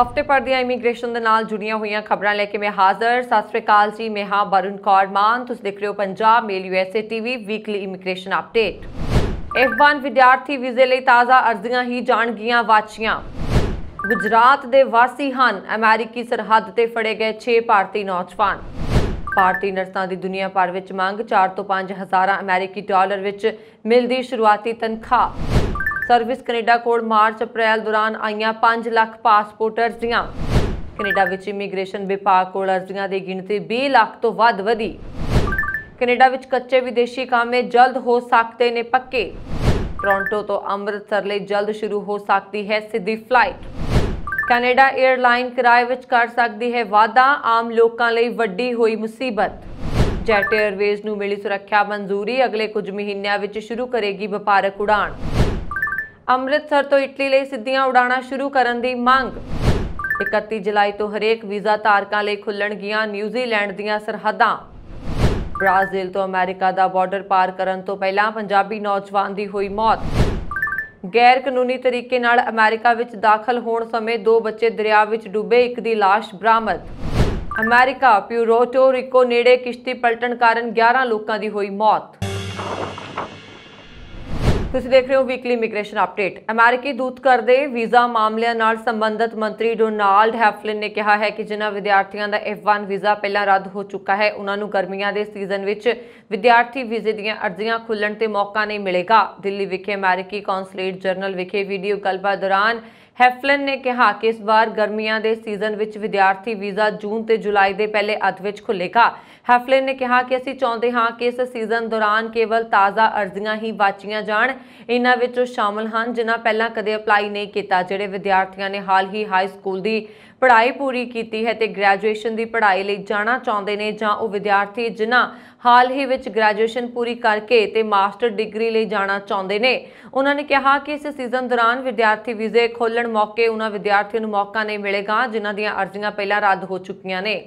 ਹਫਤੇ ਪਰ ਦੀਆਂ ਇਮੀਗ੍ਰੇਸ਼ਨ ਦੇ ਨਾਲ ਜੁੜੀਆਂ ਹੋਈਆਂ ਖਬਰਾਂ ਲੈ ਕੇ ਮੈਂ ਹਾਜ਼ਰ ਸਤਿ ਸ੍ਰੀ ਅਕਾਲ ਜੀ ਮੈਂ ਹਾਂ ਬਰੁਨ ਕੌਰ ਮਾਨ ਤੁਸੀਂ ਦੇਖ ਰਹੇ ਹੋ Punjab mail USA TV weekly immigration update F1 ਵਿਦਿਆਰਥੀ ਵੀਜ਼ੇ ਲਈ ਤਾਜ਼ਾ ਅਰਜ਼ੀਆਂ ਹੀ ਜਾਣਗੀਆਂ ਵਾਚੀਆਂ ਗੁਜਰਾਤ ਦੇ ਵਾਸੀ ਹਨ ਅਮਰੀਕੀ ਸਰਹੱਦ ਤੇ ਫੜੇ ਗਏ 6 ਭਾਰਤੀ ਨੌਜਵਾਨ ਭਾਰਤੀ ਨਰਸਾਂ ਦੀ ਦੁਨੀਆ ਭਰ ਵਿੱਚ ਮੰਗ 4 ਤੋਂ 5 ਹਜ਼ਾਰਾਂ ਅਮਰੀਕੀ ਡਾਲਰ ਵਿੱਚ ਮਿਲਦੀ ਸ਼ੁਰੂਆਤੀ ਤਨਖਾਹ ਸਰਵਿਸ ਕੈਨੇਡਾ ਕੋਲ ਮਾਰਚ ਅਪ੍ਰੈਲ ਦੌਰਾਨ ਆਈਆਂ 5 ਲੱਖ ਪਾਸਪੋਰਟ ਅਰਜ਼ੀਆਂ ਕੈਨੇਡਾ ਵਿੱਚ ਇਮੀਗ੍ਰੇਸ਼ਨ ਵਿਭਾਗ ਕੋਲ ਅਰਜ਼ੀਆਂ ਦੀ ਗਿਣਤੀ 20 ਲੱਖ ਤੋਂ ਵੱਧ ਵਧੀ ਕੈਨੇਡਾ ਵਿੱਚ ਕੱਚੇ ਵਿਦੇਸ਼ੀ ਕਾਮੇ ਜਲਦ ਹੋ ਸਕਦੇ ਨੇ ਪੱਕੇ ਟੋਰਾਂਟੋ ਤੋਂ ਅੰਮ੍ਰਿਤਸਰ ਲਈ ਜਲਦ ਸ਼ੁਰੂ ਹੋ ਸਕਦੀ ਹੈ ਸਿੱਧੀ ਫਲਾਈਟ ਕੈਨੇਡਾ 에ਅਰਲਾਈਨ ਕਿਰਾਏ ਵਿੱਚ ਕਰ ਸਕਦੀ ਹੈ ਵਾਅਦਾ ਆਮ ਲੋਕਾਂ ਲਈ ਵੱਡੀ ਹੋਈ ਮੁਸੀਬਤ ਜੈਟ 에ਅਰਵੇਜ਼ ਨੂੰ ਮਿਲੀ ਸੁਰੱਖਿਆ ਮਨਜ਼ੂਰੀ ਅਗਲੇ ਕੁਝ ਮਹੀਨਿਆਂ ਵਿੱਚ ਸ਼ੁਰੂ ਕਰੇਗੀ ਵਪਾਰਕ ਉਡਾਣ ਅੰਮ੍ਰਿਤਸਰ ਤੋਂ ਇਟਲੀ ਲਈ ਸਿੱਧੀਆਂ ਉਡਾਣਾਂ ਸ਼ੁਰੂ ਕਰਨ ਦੀ ਮੰਗ 31 ਜੁਲਾਈ ਤੋਂ ਹਰੇਕ ਵੀਜ਼ਾ ਧਾਰਕਾਂ ਲਈ ਖੁੱਲਣਗੀਆਂ ਨਿਊਜ਼ੀਲੈਂਡ ਦੀਆਂ ਸਰਹੱਦਾਂ ਬ੍ਰਾਜ਼ੀਲ ਤੋਂ ਅਮਰੀਕਾ ਦਾ ਬਾਰਡਰ ਪਾਰ ਕਰਨ ਤੋਂ ਪਹਿਲਾਂ ਪੰਜਾਬੀ ਨੌਜਵਾਨ ਦੀ ਹੋਈ ਮੌਤ ਗੈਰ ਕਾਨੂੰਨੀ ਤਰੀਕੇ ਨਾਲ ਅਮਰੀਕਾ ਵਿੱਚ ਦਾਖਲ ਹੋਣ ਸਮੇਂ ਦੋ ਬੱਚੇ ਦਰਿਆ ਵਿੱਚ ਡੁੱਬੇ ਇੱਕ ਦੀ ਲਾਸ਼ ਬਰਾਮਦ ਅਮਰੀਕਾ ਪਿਊਰੋਟੋ ਰਿਕੋ ਨੇੜੇ ਕਿਸ਼ਤੀ ਪਲਟਣ ਕਾਰਨ 11 ਲੋਕਾਂ ਦੀ ਹੋਈ ਮੌਤ ਤੁਸੀਂ ਦੇਖ ਰਹੇ ਹੋ ਵੀਕਲੀ ਇਮੀਗ੍ਰੇਸ਼ਨ ਅਪਡੇਟ ਅਮਰੀਕੀ ਦੂਤਘਰ ਦੇ ਵੀਜ਼ਾ ਮਾਮਲਿਆਂ ਨਾਲ ਸੰਬੰਧਿਤ ਮੰਤਰੀ ਡੋਨਾਲਡ ਹੈਫਲਿਨ ਨੇ ਕਿਹਾ ਹੈ ਕਿ ਜਿਨ੍ਹਾਂ ਵਿਦਿਆਰਥੀਆਂ ਦਾ F1 ਵੀਜ਼ਾ ਪਹਿਲਾਂ ਰੱਦ ਹੋ ਚੁੱਕਾ ਹੈ ਉਹਨਾਂ ਨੂੰ ਗਰਮੀਆਂ ਦੇ ਸੀਜ਼ਨ ਵਿੱਚ ਵਿਦਿਆਰਥੀ ਵੀਜ਼ੇ ਦੀਆਂ ਅਰਜ਼ੀਆਂ ਖੁੱਲਣ ਤੇ ਮੌਕਾ ਨਹੀਂ ਮਿਲੇਗਾ ਦਿੱਲੀ ਵਿਖੇ ਅਮਰੀਕੀ ਕੌਂਸਲੇਟ ਜਨਰਲ ਵਿਖੇ ਵੀਡੀਓ ਗੱਲਬਾਤ ਦੌਰਾਨ ਹੈਫਲਨ ਨੇ ਕਿਹਾ ਕਿ ਇਸ ਵਾਰ ਗਰਮੀਆਂ ਦੇ ਸੀਜ਼ਨ ਵਿੱਚ ਵਿਦਿਆਰਥੀ ਵੀਜ਼ਾ ਜੂਨ ਤੇ ਜੁਲਾਈ ਦੇ ਪਹਿਲੇ ਅੱਧ ਵਿੱਚ ਖੁੱਲੇਗਾ ਹੈਫਲਨ ਨੇ ਕਿਹਾ ਕਿ ਅਸੀਂ ਚਾਹੁੰਦੇ ਹਾਂ ਕਿ ਇਸ ਸੀਜ਼ਨ ਦੌਰਾਨ ਕੇਵਲ ਤਾਜ਼ਾ ਅਰਜ਼ੀਆਂ ਹੀ ਵਾਚੀਆਂ ਜਾਣ ਇਹਨਾਂ ਵਿੱਚੋਂ ਸ਼ਾਮਲ ਹਨ ਜਿਨ੍ਹਾਂ ਪਹਿਲਾਂ ਕਦੇ ਅਪਲਾਈ ਨਹੀਂ ਕੀਤਾ ਜਿਹੜੇ ਵਿਦਿਆਰਥੀਆਂ ਨੇ ਹਾਲ ਹੀ ਹਾਈ ਸਕੂਲ ਦੀ ਪੜ੍ਹਾਈ ਪੂਰੀ ਕੀਤੀ ਹੈ ਤੇ ਗ੍ਰੈਜੂਏਸ਼ਨ ਦੀ ਪੜ੍ਹਾਈ ਲਈ ਜਾਣਾ ਚਾਹੁੰਦੇ ਨੇ ਜਾਂ ਉਹ ਵਿਦਿਆਰਥੀ ਜਿਨ੍ਹਾਂ ਹਾਲ ਹੀ ਵਿੱਚ ਗ੍ਰੈਜੂਏਸ਼ਨ ਪੂਰੀ ਕਰਕੇ ਤੇ ਮਾਸਟਰ ਡਿਗਰੀ ਲਈ ਜਾਣਾ ਚਾਹੁੰਦੇ ਨੇ ਉਹਨਾਂ ਨੇ ਕਿਹਾ ਕਿ ਇਸ ਸੀਜ਼ਨ ਦੌਰਾਨ ਵਿਦਿਆਰਥੀ ਵੀਜ਼ੇ ਖੋਲਣ ਮੌਕੇ ਉਹਨਾਂ ਵਿਦਿਆਰਥੀਆਂ ਨੂੰ ਮੌਕਾ ਨਹੀਂ ਮਿਲੇਗਾ ਜਿਨ੍ਹਾਂ ਦੀਆਂ ਅਰਜ਼ੀਆਂ ਪਹਿਲਾਂ ਰੱਦ ਹੋ ਚੁੱਕੀਆਂ ਨੇ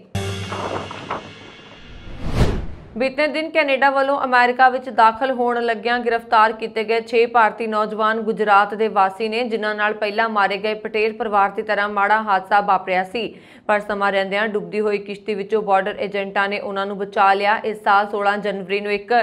ਬੀਤੇ ਦਿਨ ਕੈਨੇਡਾ ਵੱਲੋਂ ਅਮਰੀਕਾ ਵਿੱਚ ਦਾਖਲ ਹੋਣ ਲੱਗਿਆਂ ਗ੍ਰਿਫਤਾਰ ਕੀਤੇ ਗਏ 6 ਭਾਰਤੀ ਨੌਜਵਾਨ ਗੁਜਰਾਤ ਦੇ ਵਾਸੀ ਨੇ ਜਿਨ੍ਹਾਂ ਨਾਲ ਪਹਿਲਾਂ ਮਾਰੇ ਗਏ ਪਟੇਲ ਪਰਿਵਾਰ ਦੀ ਤਰ੍ਹਾਂ ਮਾੜਾ ਹਾਦਸਾ ਵਾਪਰਿਆ ਸੀ ਪਰ ਸਮਾਂ ਰਹਿੰਦਿਆਂ ਡੁੱਬਦੀ ਹੋਈ ਕਿਸ਼ਤੀ ਵਿੱਚੋਂ ਬਾਰਡਰ ਏਜੰਟਾਂ ਨੇ ਉਹਨਾਂ ਨੂੰ ਬਚਾ ਲਿਆ ਇਸ ਸਾਲ 16 ਜਨਵਰੀ ਨੂੰ ਇੱਕ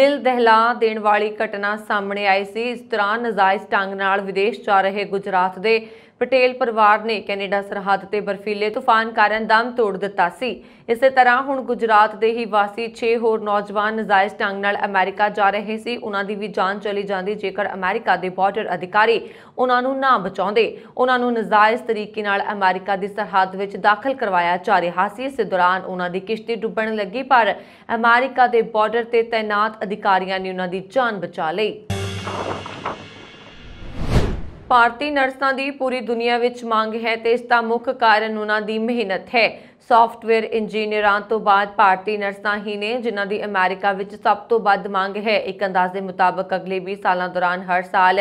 ਦਿਲ ਦਹਿਲਾ ਦੇਣ ਵਾਲੀ ਘਟਨਾ ਸਾਹਮਣੇ ਆਈ ਸੀ ਇਸ ਤਰ੍ਹਾਂ ਨਜਾਇਜ਼ ਟੰਗ ਨਾਲ ਵਿਦੇਸ਼ ਜਾ ਰਹੇ ਗੁਜਰਾਤ ਦੇ ਪਟੇਲ ਪਰਿਵਾਰ ਨੇ ਕੈਨੇਡਾ ਸਰਹੱਦ ਤੇ ਬਰਫੀਲੇ ਤੂਫਾਨ ਕਾਰਨ ਦਮ ਤੋੜ ਦਿੱਤਾ ਸੀ ਇਸੇ ਤਰ੍ਹਾਂ ਹੁਣ ਗੁਜਰਾਤ ਦੇ ਹੀ ਵਾਸੀ 6 ਹੋਰ ਨੌਜਵਾਨ ਨਜਾਇਜ਼ ਢੰਗ ਨਾਲ ਅਮਰੀਕਾ ਜਾ ਰਹੇ ਸੀ ਉਹਨਾਂ ਦੀ ਵੀ ਜਾਨ ਚਲੀ ਜਾਂਦੀ ਜੇਕਰ ਅਮਰੀਕਾ ਦੇ ਬਾਰਡਰ ਅਧਿਕਾਰੀ ਉਹਨਾਂ ਨੂੰ ਨਾ ਬਚਾਉਂਦੇ ਉਹਨਾਂ ਨੂੰ ਨਜਾਇਜ਼ ਤਰੀਕੇ ਨਾਲ ਅਮਰੀਕਾ ਦੀ ਸਰਹੱਦ ਵਿੱਚ ਦਾਖਲ ਕਰਵਾਇਆ ਜਾ ਰਿਹਾ ਸੀ ਇਸ ਦੌਰਾਨ ਉਹਨਾਂ ਦੀ ਕਿਸ਼ਤੀ ਡੁੱਬਣ ਲੱਗੀ ਪਰ ਅਮਰੀਕਾ ਦੇ ਬਾਰਡਰ ਤੇ ਤਾਇਨਾਤ ਅਧਿਕਾਰੀਆਂ ਨੇ ਉਹਨਾਂ ਦੀ ਜਾਨ ਬਚਾ ਲਈ ਭਾਰਤੀ ਨਰਸਾਂ ਦੀ ਪੂਰੀ ਦੁਨੀਆ ਵਿੱਚ ਮੰਗ ਹੈ ਤੇ ਇਸ ਦਾ ਮੁੱਖ ਕਾਰਨ ਉਹਨਾਂ ਦੀ ਮਿਹਨਤ ਹੈ ਸੌਫਟਵੇਅਰ ਇੰਜੀਨੀਅਰਾਂ ਤੋਂ ਬਾਅਦ ਭਾਰਤੀ ਨਰਸਾਂ ਹੀ ਨੇ ਜਿਨ੍ਹਾਂ ਦੀ ਅਮਰੀਕਾ ਵਿੱਚ ਸਭ ਤੋਂ ਵੱਧ ਮੰਗ ਹੈ ਇੱਕ ਅੰਦਾਜ਼ੇ ਮੁਤਾਬਕ ਅਗਲੇ 20 ਸਾਲਾਂ ਦੌਰਾਨ ਹਰ ਸਾਲ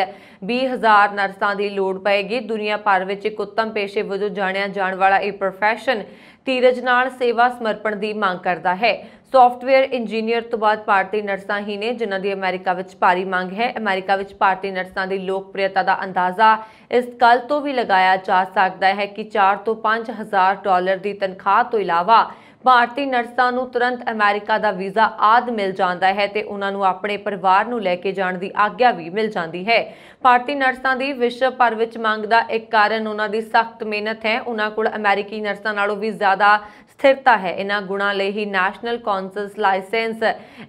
20000 ਨਰਸਾਂ ਦੀ ਲੋੜ ਪਏਗੀ ਦੁਨੀਆ ਭਰ ਵਿੱਚ ਇੱਕ ਉੱਤਮ ਪੇਸ਼ੇ ਵਜੋਂ ਜਾਣਿਆ ਜਾਣ ਵਾਲਾ ਇਹ ਪ੍ਰੋਫੈਸ਼ਨ ਤੀਰਜ ਨਾਲ ਸੇਵਾ ਸਮਰਪਣ ਦੀ ਮੰਗ ਕਰਦਾ ਹੈ ਸੌਫਟਵੇਅਰ ਇੰਜੀਨੀਅਰ ਤੋਂ ਬਾਅਦ ਭਾਰਤੀ ਨਰਸਾਂ ਹੀ ਨੇ ਜਿਨ੍ਹਾਂ ਦੀ ਅਮਰੀਕਾ ਵਿੱਚ ਭਾਰੀ ਮੰਗ ਹੈ ਅਮਰੀਕਾ ਵਿੱਚ ਭਾਰਤੀ ਨਰਸਾਂ ਦੀ ਲੋਕਪ੍ਰਿਯਤਾ ਦਾ ਅੰਦਾਜ਼ਾ ਇਸ ਕੱਲ ਤੋਂ ਵੀ ਲਗਾਇਆ ਜਾ ਸਕਦਾ ਹੈ ਕਿ 4 ਤੋਂ 5000 ਡਾਲਰ ਦੀ ਤਨਖਾਹ ਤੋਂ ਇਲਾਵਾ ਭਾਰਤੀ ਨਰਸਾਂ ਨੂੰ ਤੁਰੰਤ ਅਮਰੀਕਾ ਦਾ ਵੀਜ਼ਾ ਆਦ ਮਿਲ ਜਾਂਦਾ ਹੈ ਤੇ ਉਹਨਾਂ ਨੂੰ ਆਪਣੇ ਪਰਿਵਾਰ ਨੂੰ ਲੈ ਕੇ ਜਾਣ ਦੀ ਆਗਿਆ ਵੀ ਮਿਲ ਜਾਂਦੀ ਹੈ ਭਾਰਤੀ ਨਰਸਾਂ ਦੀ ਵਿਸ਼ਵ ਭਰ ਵਿੱਚ ਮੰਗ ਦਾ ਇੱਕ ਕਾਰਨ ਉਹਨਾਂ ਦੀ ਸਖਤ ਮਿਹਨਤ ਹੈ ਉਹਨਾਂ ਕੋਲ ਅਮਰੀਕੀ ਨਰਸਾਂ ਨਾਲੋਂ ਵੀ ਜ਼ਿਆਦਾ ਸਥਿਰਤਾ ਹੈ ਇਹਨਾਂ ਗੁਣਾਂ ਲਈ ਹੀ national councils license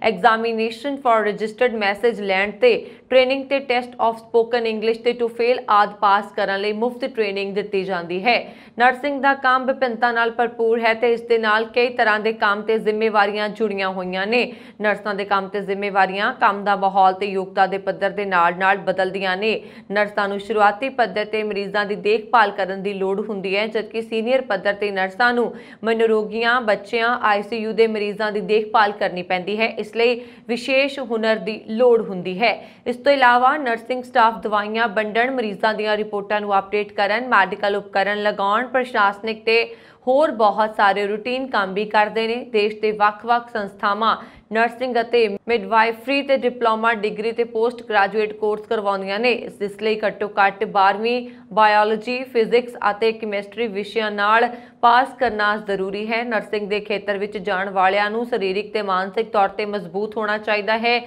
examination for registered message land ਤੇ ਟ੍ਰੇਨਿੰਗ ਤੇ ਟੈਸਟ ਆਫ ਸਪੋਕਨ ਇੰਗਲਿਸ਼ ਤੇ ਟੂ ਫੇਲ ਆਦ ਪਾਸ ਕਰਨ ਲਈ ਮੁਫਤ ਟ੍ਰੇਨਿੰਗ ਦਿੱਤੀ ਜਾਂਦੀ ਹੈ ਨਰਸਿੰਗ ਦਾ ਕੰਮ ਵਿਭਿੰਨਤਾ ਨਾਲ ਭਰਪੂਰ ਹੈ ਤੇ ਇਸ ਦੇ ਨਾਲ ਕਈ ਤਰ੍ਹਾਂ ਦੇ ਕੰਮ ਤੇ ਜ਼ਿੰਮੇਵਾਰੀਆਂ ਜੁੜੀਆਂ ਹੋਈਆਂ ਨੇ ਨਰਸਾਂ ਦੇ ਕੰਮ ਤੇ ਜ਼ਿੰਮੇਵਾਰੀਆਂ ਕੰਮ ਦਾ ਮਾਹੌਲ ਤੇ ਯੋਗਤਾ ਦੇ ਪੱਧਰ ਦੇ ਨਾਲ-ਨਾਲ ਬਦਲਦੀਆਂ ਨੇ ਨਰਸਾਂ ਨੂੰ ਸ਼ੁਰੂਆਤੀ ਪੱਧਰ ਤੇ ਮਰੀਜ਼ਾਂ ਦੀ ਦੇਖਭਾਲ ਕਰਨ ਦੀ ਲੋੜ ਹੁੰਦੀ ਹੈ ਜਦਕਿ ਸੀਨੀਅਰ ਪੱਧਰ ਤੇ ਨਰਸਾਂ ਨੂੰ ਮਨੋਰੋਗੀਆਂ ਬੱਚਿਆਂ ਆਈਸੀਯੂ ਦੇ ਮਰੀਜ਼ਾਂ ਦੀ ਦੇਖਭਾਲ ਕਰਨੀ ਪੈਂਦੀ ਹੈ ਇਸ ਲਈ ਵਿਸ਼ੇਸ਼ ਹੁਨਰ ਦੀ ਲੋੜ ਹੁੰਦੀ ਹੈ ਇਸ ਤੋਂ ਇਲਾਵਾ ਨਰਸਿੰਗ ਸਟਾਫ ਦਵਾਈਆਂ ਵੰਡਣ ਮਰੀਜ਼ਾਂ ਦੀਆਂ ਰਿਪੋਰਟਾਂ ਨੂੰ ਅਪਡੇਟ ਕਰਨ ਮੈਡੀਕਲ ਉਪਕਰਨ ਲਗਾਉਣ ਪ੍ਰਸ਼ਾਸਨਿਕ ਤੇ ਹੋਰ ਬਹੁਤ ਸਾਰੇ ਰੁਟੀਨ ਕੰਮ ਵੀ ਕਰਦੇ ਨੇ ਦੇਸ਼ ਦੇ ਵੱਖ-ਵੱਖ ਸੰਸਥਾਵਾਂ ਨਰਸਿੰਗ ਅਤੇ ਮਿਡਵਾਈਫਰੀ ਤੇ ਡਿਪਲੋਮਾ ਡਿਗਰੀ ਤੇ ਪੋਸਟ ਗ੍ਰੈਜੂਏਟ ਕੋਰਸ ਕਰਵਾਉਂਦੀਆਂ ਨੇ ਇਸ ਲਈ ਘੱਟੋ ਘੱਟ 12ਵੀਂ ਬਾਇਓਲੋਜੀ ਫਿਜ਼ਿਕਸ ਅਤੇ ਕੈਮਿਸਟਰੀ ਵਿਸ਼ਿਆਂ ਨਾਲ ਪਾਸ ਕਰਨਾ ਜ਼ਰੂਰੀ ਹੈ ਨਰਸਿੰਗ ਦੇ ਖੇਤਰ ਵਿੱਚ ਜਾਣ ਵਾਲਿਆਂ ਨੂੰ ਸਰੀਰਕ ਤੇ ਮਾਨਸਿਕ ਤੌਰ ਤੇ ਮਜ਼ਬੂਤ ਹੋਣਾ ਚਾਹੀਦਾ ਹੈ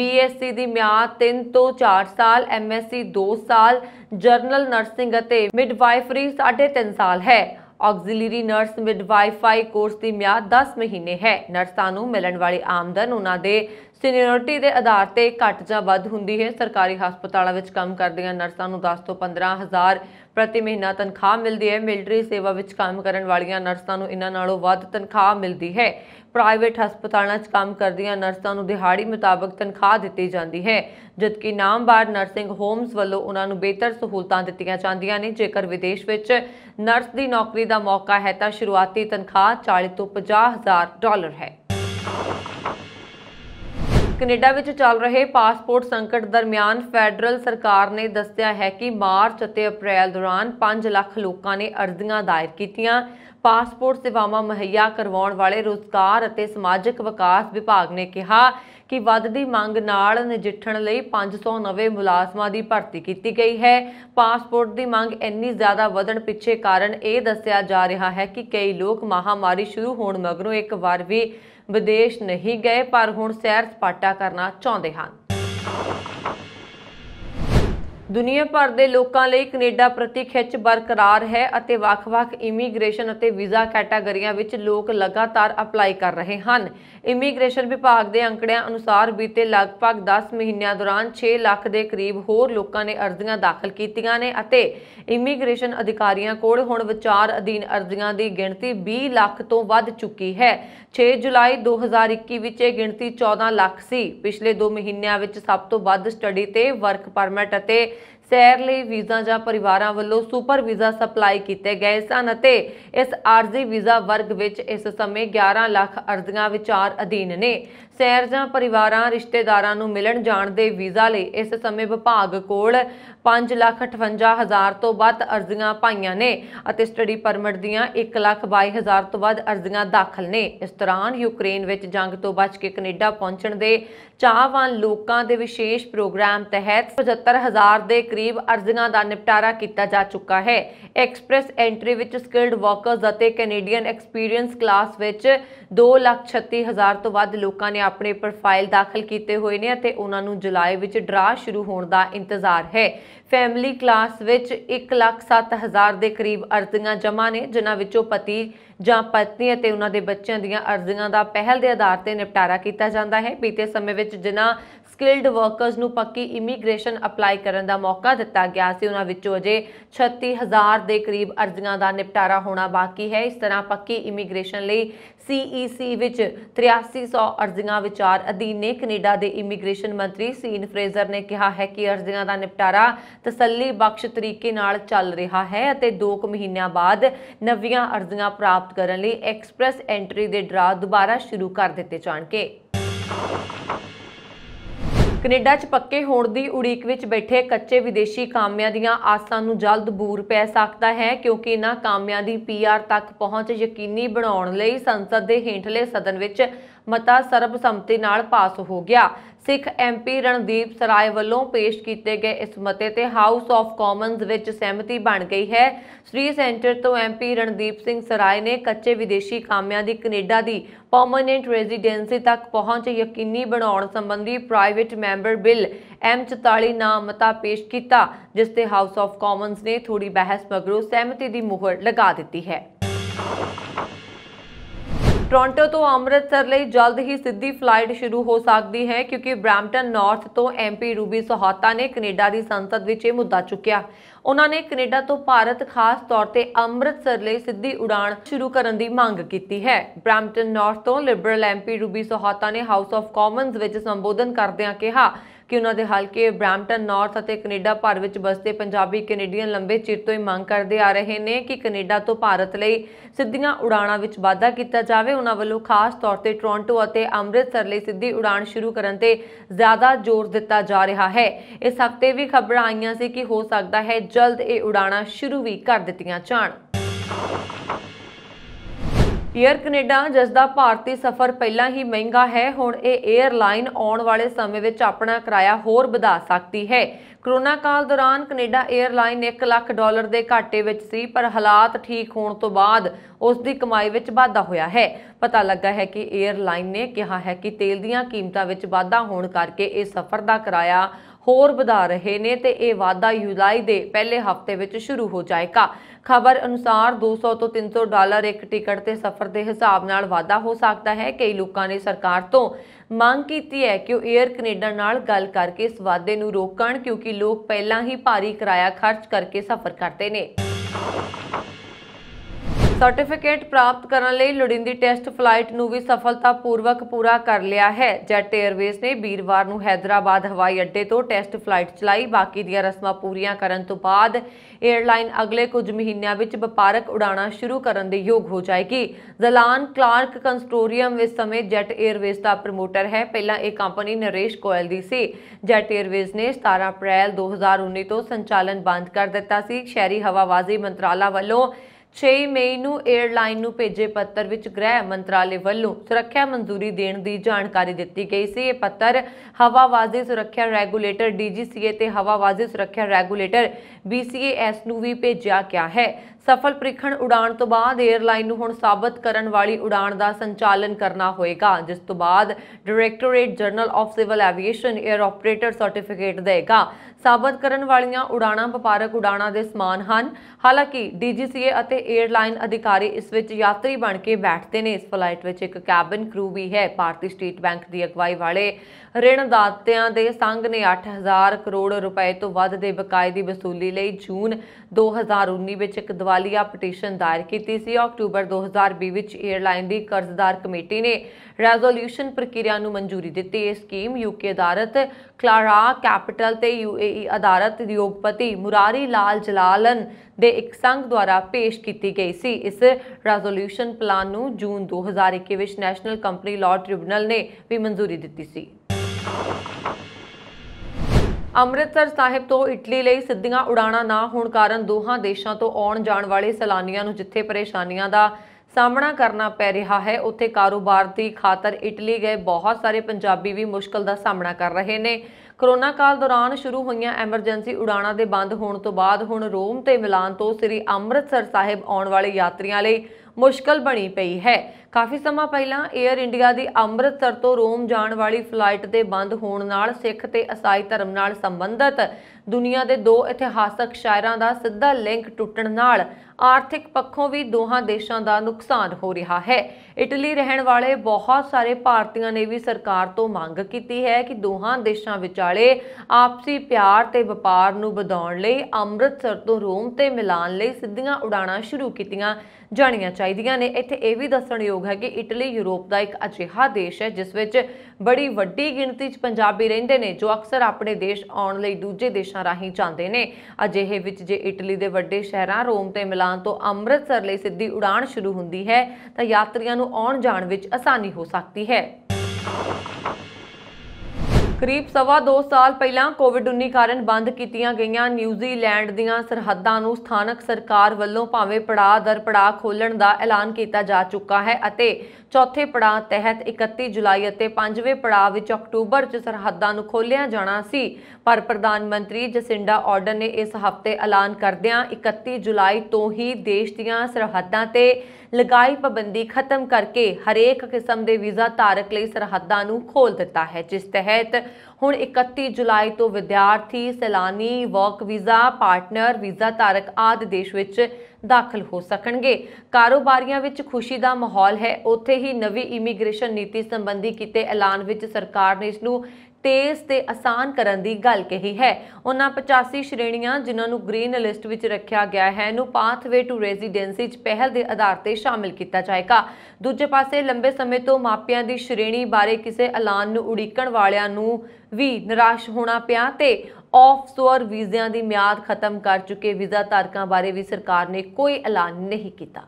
ਬੀਐਸਸੀ ਦੀ ਮਿਆਦ 3 ਤੋਂ 4 ਸਾਲ ਐਮਐਸਸੀ 2 ਸਾਲ ਜਰਨਲ ਨਰਸਿੰਗ ਅਤੇ ਮਿਡਵਾਈਫਰੀ 3.5 ਸਾਲ ਹੈ ਆਕਸਿਲਰੀ ਨਰਸ ਮਿਡਵਾਈਫਾਈ ਕੋਰਸ ਦੀ ਮਿਆਦ 10 ਮਹੀਨੇ ਹੈ ਨਰਸਾਂ ਨੂੰ ਮਿਲਣ ਵਾਲੀ ਆਮਦਨ ਉਹਨਾਂ ਦੇ ਸੀਨੀਅਰਟੀ ਦੇ ਆਧਾਰ ਤੇ ਘੱਟ ਜਾਂ ਵੱਧ ਹੁੰਦੀ ਹੈ ਸਰਕਾਰੀ ਹਸਪਤਾਲਾਂ ਵਿੱਚ ਕੰਮ ਕਰਦੀਆਂ ਨਰਸਾਂ ਨੂੰ 10 ਤੋਂ 15 ਹਜ਼ਾਰ ਪ੍ਰਤੀ ਮਹੀਨਾ ਤਨਖਾਹ ਮਿਲਦੀ ਹੈ ਮਿਲਟਰੀ ਸੇਵਾ ਵਿੱਚ ਕੰਮ ਕਰਨ ਵਾਲੀਆਂ ਨਰਸਾਂ ਨੂੰ ਇਹਨਾਂ ਨਾਲੋਂ ਵੱਧ ਤਨਖਾਹ ਮਿਲਦੀ ਹੈ ਪ੍ਰਾਈਵੇਟ ਹਸਪਤਾਲਾਂ 'ਚ ਕੰਮ ਕਰਦੀਆਂ ਨਰਸਾਂ ਨੂੰ ਦਿਹਾੜੀ ਮੁਤਾਬਕ ਤਨਖਾਹ ਦਿੱਤੀ ਜਾਂਦੀ ਹੈ ਜਦਕਿ ਨਾਮਵਾਰ ਨਰਸਿੰਗ ਹੋਮਸ ਵੱਲੋਂ ਉਹਨਾਂ ਨੂੰ ਬਿਹਤਰ ਸਹੂਲਤਾਂ ਦਿੱਤੀਆਂ ਜਾਂਦੀਆਂ ਨੇ ਜੇਕਰ ਵਿਦੇਸ਼ ਵਿੱਚ ਨਰਸ ਦੀ ਨੌਕਰੀ ਦਾ ਮੌਕਾ ਹੈ ਤਾਂ ਸ਼ੁਰੂਆਤੀ ਤਨਖਾਹ 40 ਤੋਂ 50 ਹਜ਼ਾਰ ਡਾਲਰ ਹੈ ਕੈਨੇਡਾ ਵਿੱਚ ਚੱਲ ਰਹੇ ਪਾਸਪੋਰਟ ਸੰਕਟ ਦਰਮਿਆਨ ਫੈਡਰਲ ਸਰਕਾਰ ਨੇ ਦੱਸਿਆ ਹੈ ਕਿ ਮਾਰਚ ਅਤੇ ਅਪ੍ਰੈਲ ਦੌਰਾਨ 5 ਲੱਖ ਲੋਕਾਂ ਨੇ ਅਰਜ਼ੀਆਂ ਦਾਇਰ ਕੀਤੀਆਂ ਪਾਸਪੋਰਟ ਸੇਵਾਵਾਂ ਮੁਹੱਈਆ ਕਰਵਾਉਣ ਵਾਲੇ ਰੋਜ਼ਗਾਰ ਅਤੇ ਸਮਾਜਿਕ ਵਿਕਾਸ ਵਿਭਾਗ ਨੇ ਕਿਹਾ ਕਿ ਵੱਧਦੀ ਮੰਗ ਨਾਲ ਨਜਿੱਠਣ ਲਈ 500 ਨਵੇਂ ਮੁਲਾਜ਼ਮਾਂ ਦੀ ਭਰਤੀ ਕੀਤੀ ਗਈ ਹੈ ਪਾਸਪੋਰਟ ਦੀ ਮੰਗ ਇੰਨੀ ਜ਼ਿਆਦਾ ਵਧਣ ਪਿੱਛੇ ਕਾਰਨ ਇਹ ਦੱਸਿਆ ਜਾ ਰਿਹਾ ਹੈ ਕਿ ਕਈ ਲੋਕ ਮਹਾਮਾਰੀ ਸ਼ੁਰੂ ਹੋਣ ਮਗਰੋਂ ਇੱਕ ਵਾਰ ਵੀ ਵਿਦੇਸ਼ ਨਹੀਂ ਗਏ ਪਰ ਹੁਣ ਸੈਰ ਸਪਾਟਾ ਕਰਨਾ ਚਾਹੁੰਦੇ ਹਨ ਦੁਨੀਆ ਭਰ ਦੇ ਲੋਕਾਂ ਲਈ ਕੈਨੇਡਾ ਪ੍ਰਤੀ ਖਿੱਚ ਬਰਕਰਾਰ ਹੈ ਅਤੇ ਵੱਖ-ਵੱਖ ਇਮੀਗ੍ਰੇਸ਼ਨ ਅਤੇ ਵੀਜ਼ਾ ਕੈਟਾਗਰੀਆਂ ਵਿੱਚ ਲੋਕ ਲਗਾਤਾਰ ਅਪਲਾਈ ਕਰ ਰਹੇ ਹਨ ਇਮੀਗ੍ਰੇਸ਼ਨ ਵਿਭਾਗ ਦੇ ਅੰਕੜਿਆਂ ਅਨੁਸਾਰ ਬੀਤੇ ਲਗਭਗ 10 ਮਹੀਨਿਆਂ ਦੌਰਾਨ 6 ਲੱਖ ਦੇ ਕਰੀਬ ਹੋਰ ਲੋਕਾਂ ਨੇ ਅਰਜ਼ੀਆਂ ਦਾਖਲ ਕੀਤੀਆਂ ਨੇ ਅਤੇ ਇਮੀਗ੍ਰੇਸ਼ਨ ਅਧਿਕਾਰੀਆਂ ਕੋਲ ਹੁਣ ਵਿਚਾਰ ਅਧੀਨ ਅਰਜ਼ੀਆਂ ਦੀ ਗਿਣਤੀ 20 ਲੱਖ ਤੋਂ ਵੱਧ ਚੁੱਕੀ ਹੈ 6 ਜੁਲਾਈ 2021 ਵਿੱਚ ਇਹ ਗਿਣਤੀ 14 ਲੱਖ ਸੀ ਪਿਛਲੇ 2 ਮਹੀਨਿਆਂ ਵਿੱਚ ਸਭ ਤੋਂ ਵੱਧ ਸਟੱਡੀ ਤੇ ਵਰਕ ਪਰਮਿਟ ਅਤੇ ਸੈਰ ਲਈ ਵੀਜ਼ਾ ਜਾਂ ਪਰਿਵਾਰਾਂ ਵੱਲੋਂ ਸੁਪਰ ਵੀਜ਼ਾ ਸਪਲਾਈ ਕੀਤੇ ਗਏ ਸਨ ਅਤੇ ਇਸ ਆਰਜ਼ੀ ਵੀਜ਼ਾ ਵਰਗ ਵਿੱਚ ਇਸ ਸਮੇਂ 11 ਲੱਖ ਅਰਜ਼ੀਆਂ ਵਿਚਾਰ ਅਧੀਨ ਨੇ ਸੈਰ ਜਾਂ ਪਰਿਵਾਰਾਂ ਰਿਸ਼ਤੇਦਾਰਾਂ ਨੂੰ ਮਿਲਣ ਜਾਣ ਦੇ ਵੀਜ਼ਾ ਲਈ ਇਸ ਸਮੇਂ ਵਿਭਾਗ ਕੋਲ 558000 ਤੋਂ ਵੱਧ ਅਰਜ਼ੀਆਂ ਪਾਈਆਂ ਨੇ ਅਤੇ ਸਟੱਡੀ ਪਰਮਿਟ ਦੀਆਂ 122000 ਤੋਂ ਵੱਧ ਅਰਜ਼ੀਆਂ ਦਾਖਲ ਨੇ ਇਸ ਦੌਰਾਨ ਯੂਕਰੇਨ ਵਿੱਚ ਜੰਗ ਤੋਂ ਬਚ ਕੇ ਕੈਨੇਡਾ ਪਹੁੰਚਣ ਦੇ ਚਾਹਵਾਨ ਲੋਕਾਂ ਦੇ ਵਿਸ਼ੇਸ਼ ਪ੍ਰੋਗਰਾਮ ਤਹਿਤ 75000 ਦੇ ਕਰੀਬ ਅਰਜ਼ੀਆਂ ਦਾ ਨਿਪਟਾਰਾ ਕੀਤਾ ਜਾ ਚੁੱਕਾ ਹੈ ਐਕਸਪ੍ਰੈਸ ਐਂਟਰੀ ਵਿੱਚ ਸਕਿਲਡ ਵਰਕਰਸ ਅਤੇ ਕੈਨੇਡੀਅਨ ਐਕਸਪੀਰੀਅੰਸ ਕਲਾਸ ਵਿੱਚ 236000 ਤੋਂ ਵੱਧ ਲੋਕਾਂ ਨੇ ਆਪਣੇ ਪ੍ਰੋਫਾਈਲ ਦਾਖਲ ਕੀਤੇ ਹੋਏ ਨੇ ਅਤੇ ਉਹਨਾਂ ਨੂੰ ਜੁਲਾਈ ਵਿੱਚ ਡਰਾ ਸ਼ੁਰੂ ਹੋਣ ਦਾ ਇੰਤਜ਼ਾਰ ਹੈ ਫੈਮਿਲੀ ਕਲਾਸ ਵਿੱਚ 1,07,000 ਦੇ ਕਰੀਬ ਅਰਜ਼ੀਆਂ ਜਮ੍ਹਾਂ ਨੇ ਜਿਨ੍ਹਾਂ ਵਿੱਚੋਂ ਪਤੀ ਜਾਂ ਪਤਨੀ ਅਤੇ ਉਹਨਾਂ ਦੇ ਬੱਚਿਆਂ ਦੀਆਂ ਅਰਜ਼ੀਆਂ ਦਾ ਪਹਿਲ ਦੇ ਆਧਾਰ ਤੇ ਨਿਪਟਾਰਾ ਕੀਤਾ ਜਾਂਦਾ ਹੈ ਬੀਤੇ ਸਮੇਂ ਵਿੱਚ ਜਿਨ੍ਹਾਂ ਸਕਿਲਡ ਵਰਕਰਸ ਨੂੰ ਪੱਕੀ ਇਮੀਗ੍ਰੇਸ਼ਨ ਅਪਲਾਈ ਕਰਨ ਦਾ ਮੌਕਾ ਦਿੱਤਾ ਗਿਆ ਸੀ ਉਹਨਾਂ ਵਿੱਚੋਂ ਅਜੇ 36000 ਦੇ ਕਰੀਬ ਅਰਜ਼ੀਆਂ ਦਾ ਨਿਪਟਾਰਾ ਹੋਣਾ ਬਾਕੀ ਹੈ ਇਸ ਤਰ੍ਹਾਂ ਪੱਕੀ ਇਮੀਗ੍ਰੇਸ਼ਨ ਲਈ CEC e ਵਿੱਚ 8300 ਅਰਜ਼ੀਆਂ ਵਿਚਾਰ ਅਧੀਨ ਨੇ ਕੈਨੇਡਾ ਦੇ ਇਮੀਗ੍ਰੇਸ਼ਨ ਮੰਤਰੀ ਸੀਨ ਫਰੇਜ਼ਰ ਨੇ ਕਿਹਾ ਹੈ ਕਿ ਅਰਜ਼ੀਆਂ ਦਾ ਨਿਪਟਾਰਾ ਤਸੱਲੀ ਬਖਸ਼ ਤਰੀਕੇ ਨਾਲ ਚੱਲ ਰਿਹਾ ਹੈ ਅਤੇ 2 ਮਹੀਨਿਆਂ ਬਾਅਦ ਨਵੀਆਂ ਅਰਜ਼ੀਆਂ ਪ੍ਰਾਪਤ ਕਰਨ ਲਈ ਐਕਸਪ੍ਰੈਸ ਐਂਟਰੀ ਦੇ ਡਰਾ ਦੁਬਾਰਾ ਸ਼ੁਰੂ ਕਰ ਦਿੱਤੇ ਜਾਣਗੇ ਕੈਨੇਡਾ 'ਚ ਪੱਕੇ ਹੋਣ ਦੀ ਉਡੀਕ ਵਿੱਚ ਬੈਠੇ ਕੱਚੇ ਵਿਦੇਸ਼ੀ ਕਾਮਿਆਂ ਦੀਆਂ ਆਸਾਂ ਨੂੰ ਜਲਦ ਬੂਰ ਪੈ ਸਕਦਾ ਹੈ ਕਿਉਂਕਿ ਇਹਨਾਂ ਕਾਮਿਆਂ ਦੀ ਪੀਆਰ ਤੱਕ ਪਹੁੰਚ ਯਕੀਨੀ ਬਣਾਉਣ ਲਈ ਸੰਸਦ ਦੇ ਹੇਠਲੇ ਸਦਨ ਵਿੱਚ ਮਤਾ ਸਰਬਸੰਮਤੀ ਨਾਲ ਪਾਸ ਹੋ ਗਿਆ ਸਿੱਖ ਐਮਪੀ ਰਣਦੀਪ ਸਰਾਏ ਵੱਲੋਂ ਪੇਸ਼ ਕੀਤੇ ਗਏ ਇਸ ਮਤੇ ਤੇ ਹਾਊਸ ਆਫ ਕਾਮਨਸ ਵਿੱਚ ਸਹਿਮਤੀ ਬਣ ਗਈ ਹੈ ਸ੍ਰੀ ਸੈਂਟਰ ਤੋਂ ਐਮਪੀ ਰਣਦੀਪ ਸਿੰਘ ਸਰਾਏ ਨੇ ਕੱਚੇ ਵਿਦੇਸ਼ੀ ਕਾਮਿਆਂ ਦੀ ਕੈਨੇਡਾ ਦੀ ਪਰਮਨੈਂਟ ਰੈਜ਼ੀਡੈਂਸੀ ਤੱਕ ਪਹੁੰਚ ਯਕੀਨੀ ਬਣਾਉਣ ਸੰਬੰਧੀ ਪ੍ਰਾਈਵੇਟ ਮੈਂਬਰ ਬਿੱਲ ਐਮ 44 ਨਾਮ ਮਤਾ ਪੇਸ਼ ਕੀਤਾ ਜਿਸ ਤੇ ਹਾਊਸ ਆਫ ਕਾਮਨਸ ਨੇ ਥੋੜੀ ਬਹਿਸ ਮਗਰੋਂ ਸਹਿਮਤੀ ਦੀ ਮੋਹਰ ਲਗਾ ਦਿੱਤੀ ਹੈ ਟੋਰਾਂਟੋ ਤੋਂ ਅੰਮ੍ਰਿਤਸਰ ਲਈ ਜਲਦ ਹੀ ਸਿੱਧੀ ਫਲਾਈਟ ਸ਼ੁਰੂ ਹੋ ਸਕਦੀ ਹੈ ਕਿਉਂਕਿ ਬ੍ਰੈਂਪਟਨ ਨਾਰਥ ਤੋਂ ਐਮਪੀ ਰੂਬੀ ਸੋਹਾਤਾ ਨੇ ਕੈਨੇਡਾ ਦੀ ਸੰਸਦ ਵਿੱਚ ਇਹ ਮੁੱਦਾ ਚੁੱਕਿਆ ਉਹਨਾਂ ਨੇ ਕੈਨੇਡਾ ਤੋਂ ਭਾਰਤ ਖਾਸ ਤੌਰ ਤੇ ਅੰਮ੍ਰਿਤਸਰ ਲਈ ਸਿੱਧੀ ਉਡਾਣ ਸ਼ੁਰੂ ਕਰਨ ਦੀ ਮੰਗ ਕੀਤੀ ਹੈ ਬ੍ਰੈਂਪਟਨ ਨਾਰਥ ਤੋਂ ਲਿਬਰਲ ਐਮਪੀ ਰੂਬੀ ਸੋਹਾਤਾ ਨੇ ਹਾਊਸ ਆਫ ਕਾਮਨਸ ਵਿੱਚ ਸੰਬੋਧਨ ਕਰਦਿਆਂ ਕਿਹਾ ਕਿ ਉਹਨਾਂ ਦੇ ਹਲਕੇ ਬ੍ਰੈਂਪਟਨ ਨਾਰਥ ਅਤੇ ਕੈਨੇਡਾ ਭਰ ਵਿੱਚ ਬਸਦੇ ਪੰਜਾਬੀ ਕੈਨੇਡੀਅਨ ਲੰਬੇ ਚਿਰ ਤੋਂ ਹੀ ਮੰਗ ਕਰਦੇ ਆ ਰਹੇ ਨੇ ਕਿ ਕੈਨੇਡਾ ਤੋਂ ਭਾਰਤ ਲਈ ਸਿੱਧੀਆਂ ਉਡਾਣਾਂ ਵਿੱਚ ਵਾਧਾ ਕੀਤਾ ਜਾਵੇ ਉਹਨਾਂ ਵੱਲੋਂ ਖਾਸ ਤੌਰ ਤੇ ਟੋਰਾਂਟੋ ਅਤੇ ਅੰਮ੍ਰਿਤਸਰ ਲਈ ਸਿੱਧੀ ਉਡਾਣ ਸ਼ੁਰੂ ਕਰਨ ਤੇ ਜ਼ਿਆਦਾ ਜ਼ੋਰ ਦਿੱਤਾ ਜਾ ਰਿਹਾ ਹੈ ਇਸ ਹਫ਼ਤੇ ਵੀ ਖਬਰਾਂ ਆਈਆਂ ਸੀ ਕਿ ਹੋ ਸਕਦਾ ਹੈ ਜਲਦ ਇਹ ਉਡਾਣਾਂ ਸ਼ੁਰੂ ਵੀ ਕਰ ਦਿੱਤੀਆਂ ਜਾਣ ਏਅਰ ਕੈਨੇਡਾ ਜਿਸ ਦਾ ਭਾਰਤੀ ਸਫ਼ਰ ਪਹਿਲਾਂ ਹੀ ਮਹਿੰਗਾ ਹੈ ਹੁਣ ਇਹ 에ਅਰਲਾਈਨ ਆਉਣ ਵਾਲੇ ਸਮੇਂ ਵਿੱਚ ਆਪਣਾ ਕਿਰਾਇਆ ਹੋਰ ਵਧਾ ਸਕਦੀ ਹੈ ਕਰੋਨਾ ਕਾਲ ਦੌਰਾਨ ਕੈਨੇਡਾ 에ਅਰਲਾਈਨ 1 ਲੱਖ ਡਾਲਰ ਦੇ ਘਾਟੇ ਵਿੱਚ ਸੀ ਪਰ ਹਾਲਾਤ ਠੀਕ ਹੋਣ ਤੋਂ ਬਾਅਦ ਉਸ ਦੀ ਕਮਾਈ ਵਿੱਚ ਵਾਧਾ ਹੋਇਆ ਹੈ ਪਤਾ ਲੱਗਾ ਹੈ ਕਿ 에ਅਰਲਾਈਨ ਨੇ ਕਿਹਾ ਹੈ ਕਿ ਤੇਲ ਦੀਆਂ ਕੀਮਤਾਂ ਵਿੱਚ ਵਾਧਾ ਹੋਣ ਕਰਕੇ ਇਹ ਸਫ਼ਰ ਦਾ ਕਿਰਾਇਆ ਹੋਰ ਵਧਾ ਰਹੇ ਨੇ ਤੇ ਇਹ ਵਾਅਦਾ ਯੁਲਾਈ ਦੇ ਪਹਿਲੇ ਹਫ਼ਤੇ ਵਿੱਚ ਸ਼ੁਰੂ ਹੋ ਜਾਏਗਾ ਖਬਰ ਅਨੁਸਾਰ 200 ਤੋਂ 300 ਡਾਲਰ ਇੱਕ ਟਿਕਟ ਤੇ ਸਫ਼ਰ ਦੇ ਹਿਸਾਬ ਨਾਲ ਵਾਅਦਾ ਹੋ ਸਕਦਾ ਹੈ ਕਈ ਲੋਕਾਂ ਨੇ ਸਰਕਾਰ ਤੋਂ ਮੰਗ ਕੀਤੀ ਹੈ ਕਿ ਉਹ 에ਅਰ ਕੈਨੇਡਾ ਨਾਲ ਗੱਲ ਕਰਕੇ ਇਸ ਵਾਅਦੇ ਨੂੰ ਰੋਕਣ ਕਿਉਂਕਿ ਲੋਕ ਪਹਿਲਾਂ ਹੀ ਭਾਰੀ ਕਿਰਾਇਆ ਖਰਚ ਕਰਕੇ ਸਫ਼ਰ ਕਰਦੇ ਨੇ ਸਰਟੀਫਿਕੇਟ ਪ੍ਰਾਪਤ ਕਰਨ ਲਈ ਲੋੜੀਂਦੀ ਟੈਸਟ ਫਲਾਈਟ ਨੂੰ ਵੀ ਸਫਲਤਾਪੂਰਵਕ ਪੂਰਾ ਕਰ ਲਿਆ ਹੈ ਜੈਟ 에ਅਰਵੇਜ਼ ਨੇ ਵੀਰਵਾਰ ਨੂੰ ਹైదరాబాద్ ਹਵਾਈ ਅੱਡੇ ਤੋਂ ਟੈਸਟ ਫਲਾਈਟ ਚਲਾਈ ਬਾਕੀ ਦੀਆਂ ਰਸਮਾਂ ਪੂਰੀਆਂ ਕਰਨ ਤੋਂ ਬਾਅਦ 에ਅਰਲਾਈਨ ਅਗਲੇ ਕੁਝ ਮਹੀਨਿਆਂ ਵਿੱਚ ਵਪਾਰਕ ਉਡਾਣਾ ਸ਼ੁਰੂ ਕਰਨ ਦੇ ਯੋਗ ਹੋ ਜਾਏਗੀ ਜ਼ਲਾਨ ਕਲਾਰਕ ਕੰਸਟੋਰੀਅਮ ਇਸ ਸਮੇਂ ਜੈਟ 에ਅਰਵੇਜ਼ ਦਾ ਪ੍ਰਮੋਟਰ ਹੈ ਪਹਿਲਾਂ ਇਹ ਕੰਪਨੀ ਨਰੇਸ਼ ਕੋਇਲ ਦੀ ਸੀ ਜੈਟ 에ਅਰਵੇਜ਼ ਨੇ 17 ਅਪ੍ਰੈਲ 2019 ਤੋਂ ਸੰਚਾਲਨ ਬੰਦ ਕਰ ਦਿੱਤਾ ਸੀ ਸ਼ਹਿਰੀ ਹਵਾਵਾਜ਼ੀ ਮੰਤਰਾਲਾ ਵੱਲੋਂ 6 ਮਈ ਨੂੰ 에ਅਰਲਾਈਨ ਨੂੰ ਭੇਜੇ ਪੱਤਰ ਵਿੱਚ ਗ੍ਰਹਿ ਮੰਤਰਾਲੇ ਵੱਲੋਂ ਸੁਰੱਖਿਆ ਮਨਜ਼ੂਰੀ ਦੇਣ ਦੀ ਜਾਣਕਾਰੀ ਦਿੱਤੀ ਗਈ ਸੀ ਇਹ ਪੱਤਰ ਹਵਾਵਾਜ਼ੀ ਸੁਰੱਖਿਆ ਰੈਗੂਲੇਟਰ ਡੀਜੀਸੀਏ ਤੇ ਹਵਾਵਾਜ਼ੀ ਸੁਰੱਖਿਆ ਰੈਗੂਲੇਟਰ ਬੀਸੀਏਐਸ ਨੂੰ ਵੀ ਭੇਜਿਆ ਗਿਆ ਹੈ ਸਫਲ ਪ੍ਰੀਖਣ ਉਡਾਨ ਤੋਂ ਬਾਅਦ 에ਅਰਲਾਈਨ ਨੂੰ ਹੁਣ ਸਾਬਤ ਕਰਨ ਵਾਲੀ ਉਡਾਨ ਦਾ ਸੰਚਾਲਨ ਕਰਨਾ ਹੋਏਗਾ ਜਿਸ ਤੋਂ ਬਾਅਦ directorate general of civil aviation air operator certificate ਦੇਗਾ ਸਾਬਤ ਕਰਨ ਵਾਲੀਆਂ ਉਡਾਣਾਂ ਵਪਾਰਕ ਉਡਾਣਾਂ ਦੇ ਸਮਾਨ ਹਨ ਹਾਲਾਂਕਿ ਡੀਜੀਸੀਏ ਅਤੇ 에ਅਰਲਾਈਨ ਅਧਿਕਾਰੀ ਇਸ ਵਿੱਚ ਯਾਤਰੀ ਬਣ ਕੇ ਬੈਠਦੇ ਨੇ ਇਸ ਫਲਾਈਟ ਵਿੱਚ ਇੱਕ ਕੈਬਨ ਕਰੂ ਵੀ ਹੈ ਭਾਰਤੀ ਸਟੇਟ ਬੈਂਕ ਦੀ ਅਗਵਾਈ ਵਾਲੇ ਦਾਤਿਆਂ ਦੇ ਸੰਘ ਨੇ 8000 ਕਰੋੜ ਰੁਪਏ ਤੋਂ ਵੱਧ ਦੇ ਬਕਾਏ ਦੀ ਵਸੂਲੀ ਲਈ ਜੂਨ 2019 ਵਿੱਚ ਇੱਕ ਦਿਵਾਲੀਆ ਪਟੀਸ਼ਨ ਦਾਇਰ ਕੀਤੀ ਸੀ ਅਕਤੂਬਰ 2020 ਵਿੱਚ 에ਅਰਲਾਈਨ ਦੀ ਕਰਜ਼ਦਾਰ ਕਮੇਟੀ ਨੇ ਰੈਜ਼ੋਲੂਸ਼ਨ ਪ੍ਰਕਿਰਿਆ ਨੂੰ ਮਨਜ਼ੂਰੀ ਦਿੱਤੀ ਇਹ ਸਕੀਮ ਯੂਕੇ ਅਦਾਲਤ ਕਲਾਰਾ ਕੈਪੀਟਲ ਤੇ ਯੂ ਜੇਈ ਅਦਾਲਤ ਉਦਯੋਗਪਤੀ ਮੁਰਾਰੀ ਲਾਲ ਜਲਾਲਨ ਦੇ ਇੱਕ ਸੰਘ ਦੁਆਰਾ ਪੇਸ਼ ਕੀਤੀ ਗਈ ਸੀ ਇਸ ਰੈਜ਼ੋਲੂਸ਼ਨ ਪਲਾਨ ਨੂੰ ਜੂਨ 2021 ਵਿੱਚ ਨੈਸ਼ਨਲ ਕੰਪਨੀ ਲਾਅ ਟ੍ਰਿਬਿਊਨਲ ਨੇ ਵੀ ਮਨਜ਼ੂਰੀ ਦਿੱਤੀ ਸੀ ਅੰਮ੍ਰਿਤਸਰ ਸਾਹਿਬ ਤੋਂ ਇਟਲੀ ਲਈ ਸਿੱਧੀਆਂ ਉਡਾਣਾਂ ਨਾ ਹੋਣ ਕਾਰਨ ਦੋਹਾਂ ਦੇਸ਼ਾਂ ਤੋਂ ਆਉਣ ਜਾਣ ਵਾਲੇ ਸੈਲਾਨੀਆਂ ਨੂੰ ਜਿੱਥੇ ਪਰੇਸ਼ਾਨੀਆਂ ਦਾ ਸਾਹਮਣਾ ਕਰਨਾ ਪੈ ਰਿਹਾ ਹੈ ਉੱਥੇ ਕਾਰੋਬਾਰ ਦੀ ਖਾਤਰ ਇਟਲੀ ਗਏ ਬਹੁਤ ਸਾਰੇ ਪੰਜਾਬੀ ਵੀ ਮੁਸ਼ਕਲ ਦਾ ਸਾਹਮਣਾ ਕਰ ਰਹੇ ਨੇ ਕਰੋਨਾ ਕਾਲ ਦੌਰਾਨ ਸ਼ੁਰੂ ਹੋਈਆਂ ਐਮਰਜੈਂਸੀ ਉਡਾਣਾਂ ਦੇ ਬੰਦ ਹੋਣ ਤੋਂ ਬਾਅਦ ਹੁਣ ਰੋਮ ਤੇ ਮਿਲਾਨ ਤੋਂ ਸ੍ਰੀ ਅੰਮ੍ਰਿਤਸਰ ਸਾਹਿਬ ਆਉਣ ਵਾਲੇ ਯਾਤਰੀਆਂ ਲਈ ਮੁਸ਼ਕਲ ਬਣੀ ਪਈ ਹੈ ਕਾਫੀ ਸਮਾਂ ਪਹਿਲਾਂ 에ਅਰ ਇੰਡੀਆ ਦੀ ਅੰਮ੍ਰਿਤਸਰ ਤੋਂ ਰੋਮ ਜਾਣ ਵਾਲੀ ਫਲਾਈਟ ਦੇ ਬੰਦ ਹੋਣ ਨਾਲ ਸਿੱਖ ਤੇ ਈਸਾਈ ਧਰਮ ਨਾਲ ਸੰਬੰਧਿਤ ਦੁਨੀਆ ਦੇ ਦੋ ਇਤਿਹਾਸਕ ਸ਼ਾਇਰਾਂ ਦਾ ਸਿੱਧਾ ਲਿੰਕ ਟੁੱਟਣ ਨਾਲ ਆਰਥਿਕ ਪੱਖੋਂ ਵੀ ਦੋਹਾਂ ਦੇਸ਼ਾਂ ਦਾ ਨੁਕਸਾਨ ਹੋ ਰਿਹਾ ਹੈ ਇਟਲੀ ਰਹਿਣ ਵਾਲੇ ਬਹੁਤ ਸਾਰੇ ਭਾਰਤੀਆਂ ਨੇ ਵੀ ਸਰਕਾਰ ਤੋਂ ਮੰਗ ਕੀਤੀ ਹੈ ਕਿ ਦੋਹਾਂ ਦੇਸ਼ਾਂ ਵਿਚਾਲੇ ਆਪਸੀ ਪਿਆਰ ਤੇ ਵਪਾਰ ਨੂੰ ਵਧਾਉਣ ਲਈ ਅੰਮ੍ਰਿਤਸਰ ਤੋਂ ਰੋਮ ਤੇ ਮਿਲਾਨ ਲਈ ਸਿੱਧੀਆਂ ਉਡਾਣਾਂ ਸ਼ੁਰੂ ਕੀਤੀਆਂ ਜਾਣੀਆਂ ਚਾਹੀਦੀਆਂ ਨੇ ਇੱਥੇ ਇਹ ਵੀ ਦੱਸਣਯੋਗ ਹੈ ਕਿ ਇਟਲੀ ਯੂਰਪ ਦਾ ਇੱਕ ਅਜਿਹਾ ਦੇਸ਼ ਹੈ ਜਿਸ ਵਿੱਚ ਬੜੀ ਵੱਡੀ ਗਿਣਤੀ 'ਚ ਪੰਜਾਬੀ ਰਹਿੰਦੇ ਨੇ ਜੋ ਅਕਸਰ ਆਪਣੇ ਦੇਸ਼ ਆਉਣ ਲਈ ਦੂਜੇ ਦੇਸ਼ਾਂ ਰਾਹੀਂ ਜਾਂਦੇ ਨੇ ਅਜਿਹੇ ਵਿੱਚ ਜੇ ਇਟਲੀ ਦੇ ਵੱਡੇ ਸ਼ਹਿਰਾਂ ਰੋਮ ਤੇ ਮਿਲਾਨ ਤੋਂ ਅੰਮ੍ਰਿਤਸਰ ਲਈ ਸਿੱਧੀ ਉਡਾਣ ਸ਼ੁਰੂ ਹੁੰਦੀ ਹੈ ਤਾਂ ਯਾਤਰੀਆਂ ਨੂੰ ਆਉਣ ਜਾਣ ਵਿੱਚ ਆਸਾਨੀ ਹੋ ਸਕਦੀ ਹੈ ਕਰੀਬ ਸਵਾ 2 ਸਾਲ ਪਹਿਲਾਂ ਕੋਵਿਡ-19 ਕਾਰਨ ਬੰਦ ਕੀਤੀਆਂ ਗਈਆਂ ਨਿਊਜ਼ੀਲੈਂਡ ਦੀਆਂ ਸਰਹੱਦਾਂ ਨੂੰ ਸਥਾਨਕ ਸਰਕਾਰ ਵੱਲੋਂ ਭਾਵੇਂ ਪੜਾਅ ਦਰ ਪੜਾਅ ਖੋਲਣ ਦਾ ਐਲਾਨ ਕੀਤਾ ਜਾ ਚੁੱਕਾ ਹੈ ਅਤੇ ਚੌਥੇ ਪੜਾਅ ਤਹਿਤ 31 ਜੁਲਾਈ ਅਤੇ ਪੰਜਵੇਂ ਪੜਾਅ ਵਿੱਚ ਅਕਤੂਬਰ 'ਚ ਸਰਹੱਦਾਂ ਨੂੰ ਖੋਲ੍ਹਿਆ ਜਾਣਾ ਸੀ ਪਰ ਪ੍ਰਧਾਨ ਮੰਤਰੀ ਜਸਿੰਡਾ ਆਰਡਰ ਨੇ ਇਸ ਹਫ਼ਤੇ ਐਲਾਨ ਕਰਦਿਆਂ 31 ਜੁਲਾਈ ਤੋਂ ਹੀ ਦੇਸ਼ ਦੀਆਂ ਸਰਹੱਦਾਂ ਤੇ ਲਗਾਈ ਪਾਬੰਦੀ ਖਤਮ ਕਰਕੇ ਹਰੇਕ ਕਿਸਮ ਦੇ ਵੀਜ਼ਾ ਧਾਰਕ ਲਈ ਸਰਹੱਦਾਂ ਨੂੰ ਖੋਲ ਦਿੱਤਾ ਹੈ ਜਿਸ ਤਹਿਤ ਹੁਣ 31 ਜੁਲਾਈ ਤੋਂ ਵਿਦਿਆਰਥੀ ਸੈਲਾਨੀ ਵਰਕ ਵੀਜ਼ਾ ਪਾਰਟਨਰ ਵੀਜ਼ਾ ਧਾਰਕ ਆਦਿ ਦੇਸ਼ ਵਿੱਚ ਦਾਖਲ ਹੋ ਸਕਣਗੇ ਕਾਰੋਬਾਰੀਆਂ ਵਿੱਚ ਖੁਸ਼ੀ ਦਾ ਮਾਹੌਲ ਹੈ ਉੱਥੇ ਹੀ ਨਵੀਂ ਇਮੀਗ੍ਰੇਸ਼ਨ ਨੀਤੀ ਸੰਬੰਧੀ ਕੀਤੇ ਐਲਾਨ ਵਿੱਚ ਸਰਕਾਰ ਨੇ ਇਸ ਨੂੰ ਤੇਜ਼ ਤੇ ਆਸਾਨ ਕਰਨ ਦੀ ਗੱਲ ਕਹੀ ਹੈ ਉਹਨਾਂ 85 ਸ਼੍ਰੇਣੀਆਂ ਜਿਨ੍ਹਾਂ ਨੂੰ ਗ੍ਰੀਨ ਲਿਸਟ ਵਿੱਚ ਰੱਖਿਆ ਗਿਆ ਹੈ ਨੂੰ ਪਾਥਵੇ ਟੂ ਰੈਜ਼ੀਡੈਂਸੀ 'ਚ ਪਹਿਲ ਦੇ ਆਧਾਰ ਤੇ ਸ਼ਾਮਿਲ ਕੀਤਾ ਜਾਏਗਾ ਦੂਜੇ ਪਾਸੇ ਲੰਬੇ ਸਮੇਂ ਤੋਂ ਮਾਪਿਆਂ ਦੀ ਸ਼੍ਰੇਣੀ ਬਾਰੇ ਕਿਸੇ ਐਲਾਨ ਨੂੰ ਉਡੀਕਣ ਵਾਲਿਆਂ ਨੂੰ ਵੀ ਨਿਰਾਸ਼ ਹੋਣਾ ਪਿਆ ਤੇ ਆਫਸ਼ੋਰ ਵੀਜ਼ਿਆਂ ਦੀ ਮਿਆਦ ਖਤਮ ਕਰ ਚੁੱਕੇ ਵੀਜ਼ਾ ਧਾਰਕਾਂ ਬਾਰੇ ਵੀ ਸਰਕਾਰ ਨੇ ਕੋਈ ਐਲਾਨ ਨਹੀਂ ਕੀਤਾ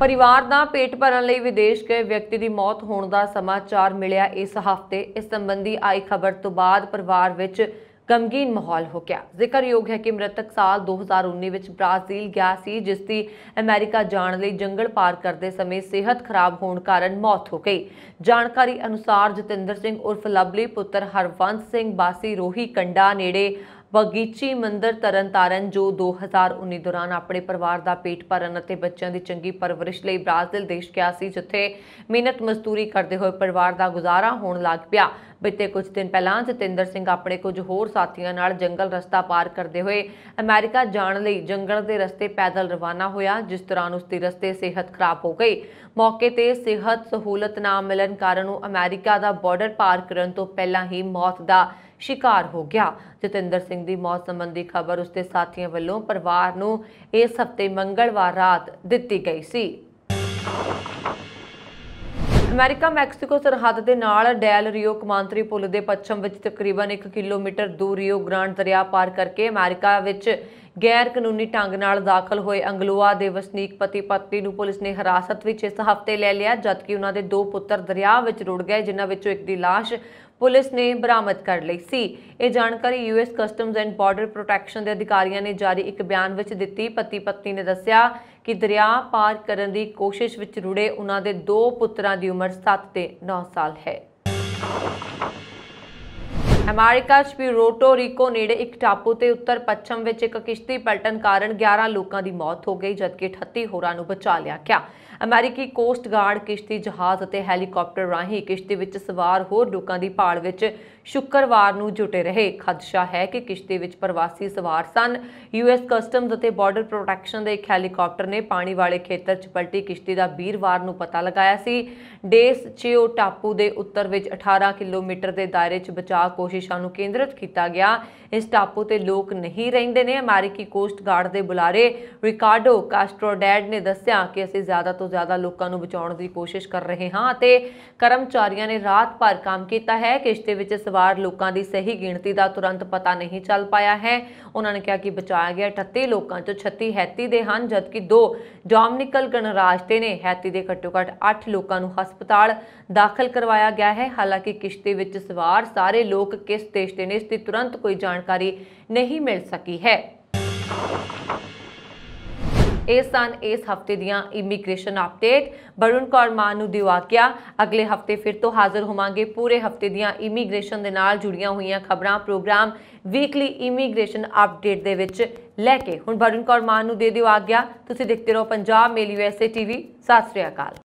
ਪਰਿਵਾਰ ਦਾ ਪੇਟ ਭਰਨ ਲਈ ਵਿਦੇਸ਼ ਗਏ ਵਿਅਕਤੀ ਦੀ ਮੌਤ ਹੋਣ ਦਾ ਸਮਾਚਾਰ ਮਿਲਿਆ ਇਸ ਹਫ਼ਤੇ ਇਸ ਸੰਬੰਧੀ ਆਈ ਖਬਰ ਤੋਂ ਬਾਅਦ ਪਰਿਵਾਰ ਵਿੱਚ ਗਮਗੀਨ ਮਾਹੌਲ ਹੋ ਗਿਆ ਜ਼ਿਕਰ ਯੋਗ ਹੈ ਕਿ ਮ੍ਰਿਤਕ ਸਾਲ 2019 ਵਿੱਚ ਬ੍ਰਾਜ਼ੀਲ ਗਿਆ ਸੀ ਜਿਸ ਦੀ ਅਮਰੀਕਾ ਜਾਣ ਲਈ ਜੰਗਲ ਪਾਰ ਕਰਦੇ ਸਮੇਂ ਸਿਹਤ ਖਰਾਬ ਹੋਣ ਕਾਰਨ ਮੌਤ ਹੋ ਗਈ ਜਾਣਕਾਰੀ ਅਨੁਸਾਰ ਜਤਿੰਦਰ ਸਿੰਘ ਉਰਫ ਲਬਲੀ ਪੁੱਤਰ ਹਰਵੰਤ ਸਿੰਘ ਬਾਸੀ ਰੋਹੀ ਕੰਡਾ ਨੇੜੇ ਬਗੀਚੀ ਮੰਦਰ ਤਰਨਤਾਰਨ ਜੋ 2019 ਦੌਰਾਨ ਆਪਣੇ ਪਰਿਵਾਰ ਦਾ ਪੇਟ ਭਰਨ ਅਤੇ ਬੱਚਿਆਂ ਦੀ ਚੰਗੀ ਪਰਵਰਿਸ਼ ਲਈ ਬ੍ਰਾਜ਼ੀਲ ਦੇਸ਼ ਗਿਆ ਸੀ ਜਿੱਥੇ ਮਿਹਨਤ ਮਜ਼ਦੂਰੀ ਕਰਦੇ ਹੋਏ ਪਰਿਵਾਰ ਦਾ ਗੁਜ਼ਾਰਾ ਹੋਣ ਲੱਗ ਪਿਆ ਬੀਤੇ ਕੁਝ ਦਿਨ ਪਹਿਲਾਂ ਜਤਿੰਦਰ ਸਿੰਘ ਆਪਣੇ ਕੁਝ ਹੋਰ ਸਾਥੀਆਂ ਨਾਲ ਜੰਗਲ ਰਸਤਾ ਪਾਰ ਕਰਦੇ ਹੋਏ ਅਮਰੀਕਾ ਜਾਣ ਲਈ ਜੰਗਲ ਦੇ ਰਸਤੇ ਪੈਦਲ ਰਵਾਨਾ ਹੋਇਆ ਜਿਸ ਦੌਰਾਨ ਉਸ ਦੀ ਰਸਤੇ ਸਿਹਤ ਖਰਾਬ ਹੋ ਗਈ ਮੌਕੇ ਤੇ ਸਿਹਤ ਸਹੂਲਤ ਨਾ ਮਿਲਣ ਕਾਰਨ ਉਹ ਅਮਰੀਕਾ ਦਾ ਬਾਰਡਰ ਪਾਰ ਕਰਨ ਤੋਂ ਪਹਿਲਾਂ ਹੀ ਮੌਤ ਦਾ ਸ਼ਿਕਾਰ ਹੋ ਗਿਆ ਜਤਿੰਦਰ ਸਿੰਘ ਦੀ ਮੌਤ ਸੰਬੰਧੀ ਖਬਰ ਉਸਦੇ ਸਾਥੀਆਂ ਵੱਲੋਂ ਪਰਿਵਾਰ ਨੂੰ ਇਸ ਹਫਤੇ ਮੰਗਲਵਾਰ ਰਾਤ ਦਿੱਤੀ ਗਈ ਸੀ ਅਮਰੀਕਾ ਮੈਕਸੀਕੋ ਸਰਹੱਦ ਦੇ ਨਾਲ ਡੈਲ ਰਿਓ ਕਮਾਂਤਰੀ ਪੁਲ ਦੇ ਪੱਛਮ ਵਿੱਚ ਤਕਰੀਬਨ 1 ਕਿਲੋਮੀਟਰ ਦੂਰ ਰਿਓ ਗ੍ਰਾਂਡ ਦਰਿਆ ਪਾਰ ਕਰਕੇ ਅਮਰੀਕਾ ਵਿੱਚ ਗੈਰ ਕਾਨੂੰਨੀ ਢੰਗ ਨਾਲ ਦਾਖਲ ਹੋਏ ਅੰਗਲੋਆ ਦੇ ਵਸਨੀਕ ਪਤੀ ਪਤਨੀ ਨੂੰ ਪੁਲਿਸ ਨੇ ਹਿਰਾਸਤ ਵਿੱਚ ਇਸ ਹਫ਼ਤੇ ਲੈ ਲਿਆ ਜਦਕਿ ਉਹਨਾਂ ਦੇ ਦੋ ਪੁੱਤਰ ਦਰਿਆ ਵਿੱਚ ਰੁੜ ਗਏ ਜਿਨ੍ਹਾਂ ਵਿੱਚੋਂ ਇੱਕ ਦੀ ਲਾਸ਼ ਪੁਲਿਸ ਨੇ ਬਰਾਮਦ ਕਰ ਲਈ ਸੀ ਇਹ ਜਾਣਕਾਰੀ US customs and border protection ਦੇ ਅਧਿਕਾਰੀਆਂ ਨੇ ਜਾਰੀ ਇੱਕ ਬਿਆਨ ਵਿੱਚ ਦਿੱਤੀ ਪਤੀ ਪਤਨੀ ਨੇ ਦੱਸਿਆ ਕਿ ਦਰਿਆ ਪਾਰ ਕਰਨ ਦੀ ਕੋਸ਼ਿਸ਼ ਵਿੱਚ ਰੁੜੇ ਉਹਨਾਂ ਦੇ ਦੋ ਪੁੱਤਰਾਂ ਦੀ ਉਮਰ 7 ਤੇ 9 ਸਾਲ ਹੈ ਅਮਰੀਕਾ 'ਚ ਵੀ ਰੋਟੋ ਰਿਕੋ ਨੇੜੇ ਇੱਕ ਟਾਪੂ ਤੇ ਉੱਤਰ ਪੱਛਮ ਵਿੱਚ ਇੱਕ ਕਿਸ਼ਤੀ ਪਲਟਣ ਕਾਰਨ 11 ਲੋਕਾਂ ਦੀ ਮੌਤ ਹੋ ਗਈ ਜਦਕਿ 38 ਹੋਰਾਂ ਨੂੰ ਬਚਾ ਲਿਆ ਗਿਆ ਅਮਰੀਕੀ ਕੋਸਟ ਗਾਰਡ ਕਿਸ਼ਤੀ ਜਹਾਜ਼ ਅਤੇ ਹੈਲੀਕਾਪਟਰ ਰਾਹੀਂ ਕਿਸ਼ਤੀ ਵਿੱਚ ਸਵਾਰ ਹੋਰ ਲੋਕਾਂ ਦੀ ਭਾਲ ਵਿੱਚ ਸ਼ੁੱਕਰਵਾਰ ਨੂੰ ਜੁਟੇ ਰਹੇ ਖਦਸ਼ਾ ਹੈ ਕਿ ਕਿਸ਼ਤੀ ਵਿੱਚ ਪ੍ਰਵਾਸੀ ਸਵਾਰ ਸਨ ਯੂਐਸ ਕਸਟਮਸ ਅਤੇ ਬਾਰਡਰ ਪ੍ਰੋਟੈਕਸ਼ਨ ਦੇ ਇੱਕ ਹੈਲੀਕਾਪਟਰ ਨੇ ਪਾਣੀ ਵਾਲੇ ਖੇਤਰ 'ਚ ਪਲਟੀ ਕਿਸ਼ਤੀ ਦਾ ਵੀਰਵਾਰ ਨੂੰ ਪਤਾ ਲਗਾਇਆ ਸੀ ਡੇਸ ਚਿਓ ਟਾਪੂ ਦੇ ਉੱਤਰ ਵਿੱਚ 18 ਕਿਲੋਮੀਟਰ ਦੇ ਦਾਇਰੇ 'ਚ ਬਚਾਅ ਕੋਸ਼ਿਸ਼ਾਂ ਨੂੰ ਕੇਂਦਰਿਤ ਕੀਤਾ ਗਿਆ ਇਸ ਟਾਪੂ ਤੇ ਲੋਕ ਨਹੀਂ ਰਹਿੰਦੇ ਨੇ ਅਮਰੀਕੀ ਕੋਸਟ ਗਾਰਡ ਦੇ ਬੁਲਾਰੇ ਰਿਕਾਰਡੋ ਕਾਸਟਰੋਡੈਡ ਨੇ ਦੱਸਿਆ ਕਿ ਅਸੀਂ ਜ਼ਿਆਦਾ ਤੋਂ ਜ਼ਿਆਦਾ ਲੋਕਾਂ ਨੂੰ ਬਚਾਉਣ ਦੀ ਕੋਸ਼ਿਸ਼ ਕਰ ਰਹੇ ਹਾਂ ਅਤੇ ਕਰਮਚਾਰੀਆਂ ਨੇ ਰਾਤ ਭਰ ਕੰਮ ਕੀਤਾ ਹੈ ਕਿਸ਼ਤੇ ਵਿੱਚ ਵਾਰ ਲੋਕਾਂ ਦੀ ਸਹੀ ਗਿਣਤੀ ਦਾ ਤੁਰੰਤ ਪਤਾ ਨਹੀਂ ਚੱਲ ਪਾਇਆ ਹੈ ਉਹਨਾਂ ਨੇ ਕਿਹਾ ਕਿ ਬਚਾਇਆ ਗਿਆ 38 ਲੋਕਾਂ ਚੋਂ 36 ਹੈਤੀ ਦੇ ਹਨ ਜਦਕਿ 2 ਡੋਮਨਿਕਲ ਗਣਰਾਜ ਤੇ ਨੇ ਹੈਤੀ ਦੇ ਘੱਟੋ-ਘੱਟ 8 ਲੋਕਾਂ ਨੂੰ ਹਸਪਤਾਲ ਦਾਖਲ ਕਰਵਾਇਆ ਗਿਆ ਹੈ ਹਾਲਾਂਕਿ ਕਿਸ਼ਤੀ ਵਿੱਚ ਸਵਾਰ ਸਾਰੇ ਲੋਕ ਕਿਸ ਦੇਸ਼ ਦੇ ਨੇ ਇਸ ਦੀ ਤੁਰੰਤ ਕੋਈ ਜਾਣਕਾਰੀ ਨਹੀਂ ਮਿਲ ਸਕੀ ਹੈ ਇਹ ਸਨ ਇਸ ਹਫਤੇ ਦੀਆਂ ਇਮੀਗ੍ਰੇਸ਼ਨ ਅਪਡੇਟ ਬਰੁਨ ਕੌਰ ਮਾਨ ਨੂੰ ਦਿਵਾਕਿਆ ਅਗਲੇ ਹਫਤੇ ਫਿਰ ਤੋਂ ਹਾਜ਼ਰ ਹੋਵਾਂਗੇ ਪੂਰੇ ਹਫਤੇ ਦੀਆਂ ਇਮੀਗ੍ਰੇਸ਼ਨ ਦੇ ਨਾਲ ਜੁੜੀਆਂ ਹੋਈਆਂ ਖਬਰਾਂ ਪ੍ਰੋਗਰਾਮ ਵੀਕਲੀ ਇਮੀਗ੍ਰੇਸ਼ਨ ਅਪਡੇਟ ਦੇ ਵਿੱਚ ਲੈ ਕੇ ਹੁਣ ਬਰੁਨ ਕੌਰ ਮਾਨ ਨੂੰ ਦੇ ਦਿਓ ਆਗਿਆ ਤੁਸੀਂ ਦੇਖਦੇ ਰਹੋ ਪੰਜਾਬ ਮੇਲ ਯੂਐਸਏ ਟੀਵੀ ਸਤਿ ਸ੍ਰੀ ਅਕਾਲ